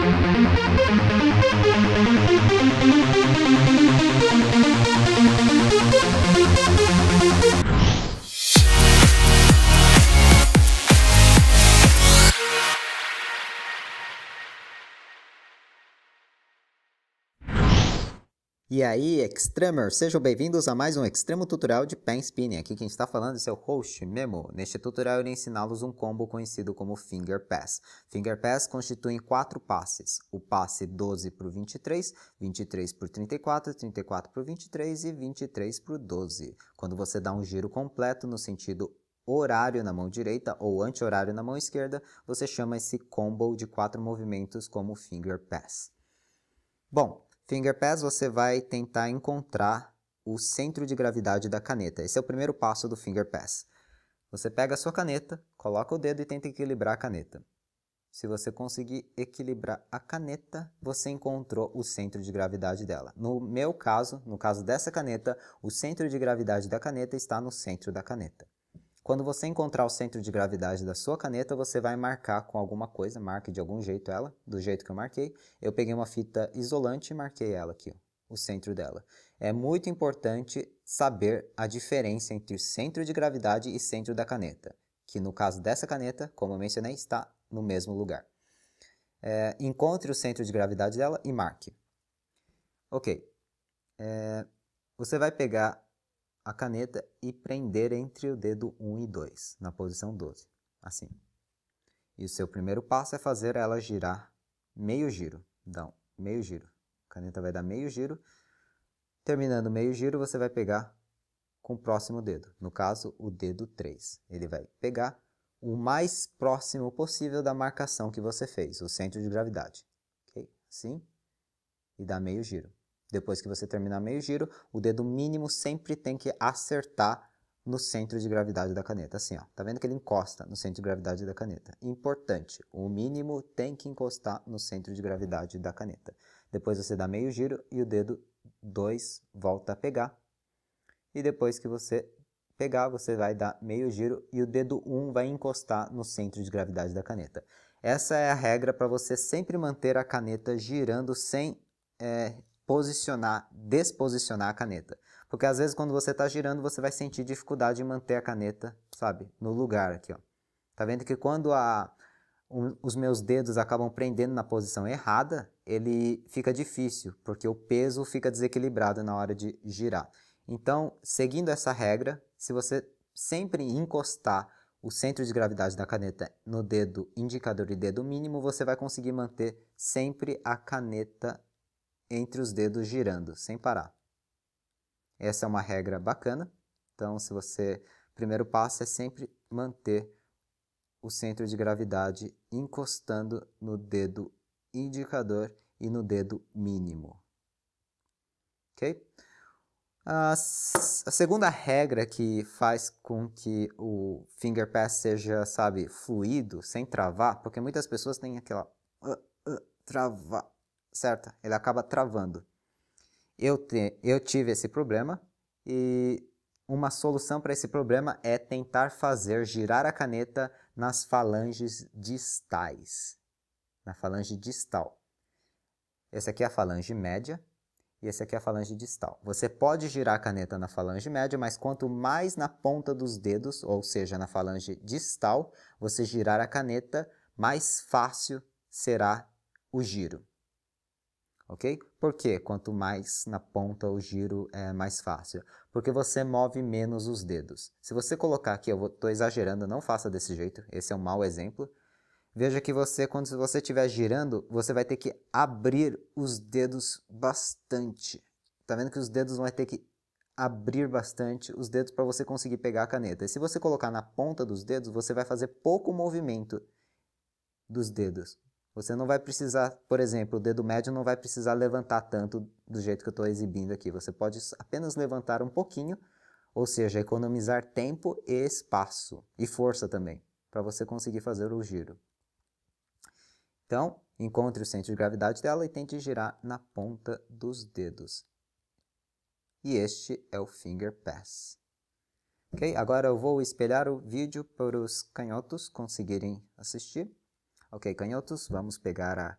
Thank you. E aí, Extremer, sejam bem-vindos a mais um Extremo Tutorial de Pen Spinning. Aqui quem está falando é seu host, Memo. Neste tutorial eu irei ensiná-los um combo conhecido como Finger Pass. Finger Pass constitui quatro passes. O passe 12 para 23, 23 para 34, 34 para 23 e 23 para 12. Quando você dá um giro completo no sentido horário na mão direita ou anti-horário na mão esquerda, você chama esse combo de quatro movimentos como Finger Pass. Bom, Finger Pass, você vai tentar encontrar o centro de gravidade da caneta. Esse é o primeiro passo do Finger Pass. Você pega a sua caneta, coloca o dedo e tenta equilibrar a caneta. Se você conseguir equilibrar a caneta, você encontrou o centro de gravidade dela. No meu caso, no caso dessa caneta, o centro de gravidade da caneta está no centro da caneta. Quando você encontrar o centro de gravidade da sua caneta, você vai marcar com alguma coisa, marque de algum jeito ela, do jeito que eu marquei. Eu peguei uma fita isolante e marquei ela aqui, ó, o centro dela. É muito importante saber a diferença entre centro de gravidade e centro da caneta, que no caso dessa caneta, como eu mencionei, está no mesmo lugar. É, encontre o centro de gravidade dela e marque. Ok. É, você vai pegar a caneta e prender entre o dedo 1 e 2, na posição 12, assim. E o seu primeiro passo é fazer ela girar meio giro, dá meio giro. A caneta vai dar meio giro, terminando meio giro você vai pegar com o próximo dedo, no caso o dedo 3. Ele vai pegar o mais próximo possível da marcação que você fez, o centro de gravidade. Okay? Assim, e dá meio giro. Depois que você terminar meio giro, o dedo mínimo sempre tem que acertar no centro de gravidade da caneta, assim, ó. Tá vendo que ele encosta no centro de gravidade da caneta? Importante, o mínimo tem que encostar no centro de gravidade da caneta. Depois você dá meio giro e o dedo 2 volta a pegar. E depois que você pegar, você vai dar meio giro e o dedo 1 um vai encostar no centro de gravidade da caneta. Essa é a regra para você sempre manter a caneta girando sem é, posicionar, desposicionar a caneta. Porque às vezes quando você está girando, você vai sentir dificuldade em manter a caneta, sabe, no lugar aqui, ó. Tá vendo que quando a, um, os meus dedos acabam prendendo na posição errada, ele fica difícil, porque o peso fica desequilibrado na hora de girar. Então, seguindo essa regra, se você sempre encostar o centro de gravidade da caneta no dedo indicador e dedo mínimo, você vai conseguir manter sempre a caneta entre os dedos girando, sem parar. Essa é uma regra bacana. Então, se você. O primeiro passo é sempre manter o centro de gravidade encostando no dedo indicador e no dedo mínimo. Ok? A, segunda regra que faz com que o finger pass seja, sabe, fluido, sem travar, porque muitas pessoas têm aquela uh, uh, travar, certo? Ele acaba travando. Eu, te, eu tive esse problema e uma solução para esse problema é tentar fazer girar a caneta nas falanges distais, na falange distal. Essa aqui é a falange média e essa aqui é a falange distal. Você pode girar a caneta na falange média, mas quanto mais na ponta dos dedos, ou seja, na falange distal, você girar a caneta, mais fácil será o giro ok? Porque Quanto mais na ponta o giro é mais fácil, porque você move menos os dedos. Se você colocar aqui, eu estou exagerando, não faça desse jeito, esse é um mau exemplo. Veja que você, quando você estiver girando, você vai ter que abrir os dedos bastante. Tá vendo que os dedos vão ter que abrir bastante os dedos para você conseguir pegar a caneta. E se você colocar na ponta dos dedos, você vai fazer pouco movimento dos dedos, você não vai precisar, por exemplo, o dedo médio não vai precisar levantar tanto do jeito que eu estou exibindo aqui. Você pode apenas levantar um pouquinho, ou seja, economizar tempo e espaço, e força também, para você conseguir fazer o giro. Então, encontre o centro de gravidade dela e tente girar na ponta dos dedos. E este é o finger pass. Ok? Agora eu vou espelhar o vídeo para os canhotos conseguirem assistir. Ok, canhotos, vamos pegar a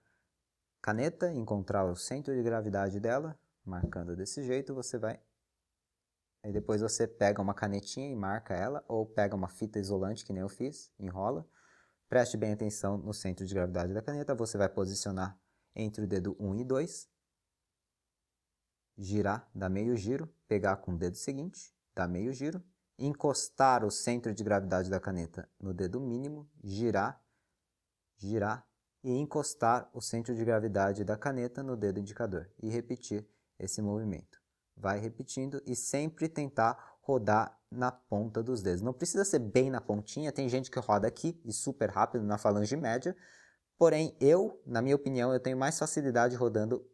caneta, encontrar o centro de gravidade dela, marcando desse jeito, você vai... E depois você pega uma canetinha e marca ela, ou pega uma fita isolante, que nem eu fiz, enrola. Preste bem atenção no centro de gravidade da caneta, você vai posicionar entre o dedo 1 e 2, girar, dar meio giro, pegar com o dedo seguinte, dar meio giro, encostar o centro de gravidade da caneta no dedo mínimo, girar, girar e encostar o centro de gravidade da caneta no dedo indicador e repetir esse movimento. Vai repetindo e sempre tentar rodar na ponta dos dedos. Não precisa ser bem na pontinha, tem gente que roda aqui e super rápido na falange média, porém eu, na minha opinião, eu tenho mais facilidade rodando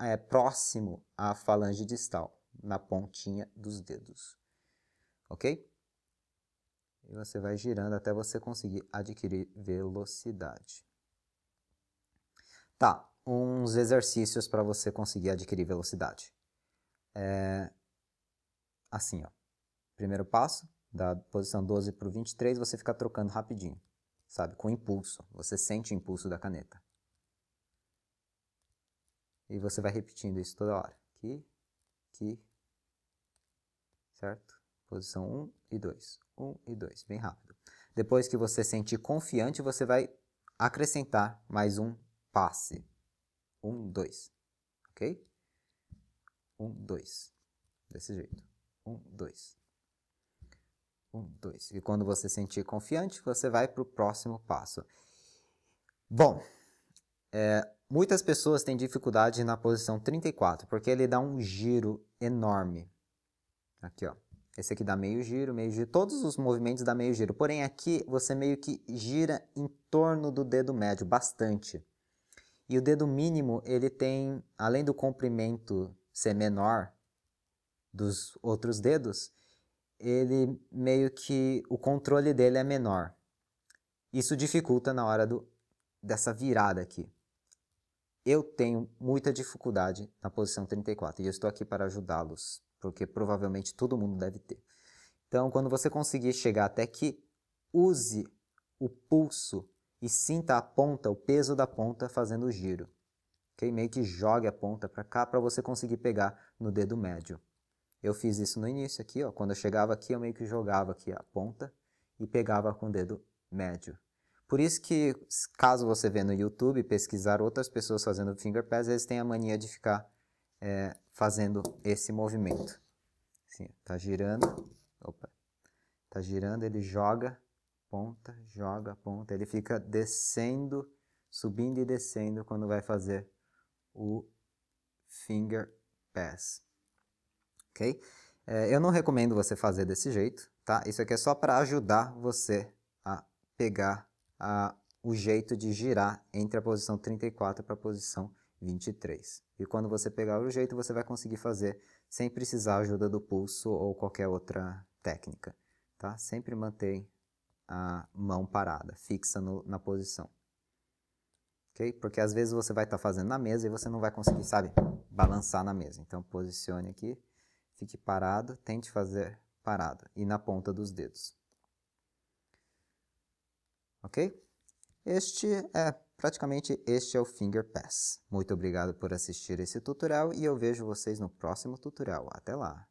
é, próximo à falange distal, na pontinha dos dedos. Ok? E você vai girando até você conseguir adquirir velocidade. Tá, uns exercícios para você conseguir adquirir velocidade. É assim, ó. Primeiro passo, da posição 12 para o 23, você fica trocando rapidinho, sabe? Com impulso. Você sente o impulso da caneta. E você vai repetindo isso toda hora. Aqui, aqui, certo? Posição 1 e 2. 1 e 2, bem rápido. Depois que você sentir confiante, você vai acrescentar mais um passe. 1, 2. Ok? 1, 2. Desse jeito. 1, 2. 1, 2. E quando você sentir confiante, você vai para o próximo passo. Bom, é, muitas pessoas têm dificuldade na posição 34, porque ele dá um giro enorme. Aqui, ó. Esse aqui dá meio giro, meio giro. Todos os movimentos dá meio giro. Porém, aqui você meio que gira em torno do dedo médio, bastante. E o dedo mínimo, ele tem, além do comprimento ser menor dos outros dedos, ele meio que o controle dele é menor. Isso dificulta na hora do, dessa virada aqui. Eu tenho muita dificuldade na posição 34 e eu estou aqui para ajudá-los porque provavelmente todo mundo deve ter. Então, quando você conseguir chegar até aqui, use o pulso e sinta a ponta, o peso da ponta fazendo o giro. Okay? Meio que jogue a ponta para cá para você conseguir pegar no dedo médio. Eu fiz isso no início aqui, ó. quando eu chegava aqui eu meio que jogava aqui a ponta e pegava com o dedo médio. Por isso que, caso você vê no YouTube pesquisar outras pessoas fazendo finger pass, eles têm a mania de ficar é, fazendo esse movimento. Assim, tá girando, opa, tá girando, ele joga, ponta, joga, ponta, ele fica descendo, subindo e descendo quando vai fazer o finger pass, ok? É, eu não recomendo você fazer desse jeito, tá? Isso aqui é só para ajudar você a pegar a, o jeito de girar entre a posição 34 para a posição 34 23. E quando você pegar o jeito, você vai conseguir fazer sem precisar ajuda do pulso ou qualquer outra técnica, tá? Sempre mantém a mão parada, fixa no, na posição. OK? Porque às vezes você vai estar tá fazendo na mesa e você não vai conseguir, sabe, balançar na mesa. Então posicione aqui, fique parado, tente fazer parado e na ponta dos dedos. OK? Este é Praticamente este é o Finger Pass. Muito obrigado por assistir esse tutorial e eu vejo vocês no próximo tutorial. Até lá!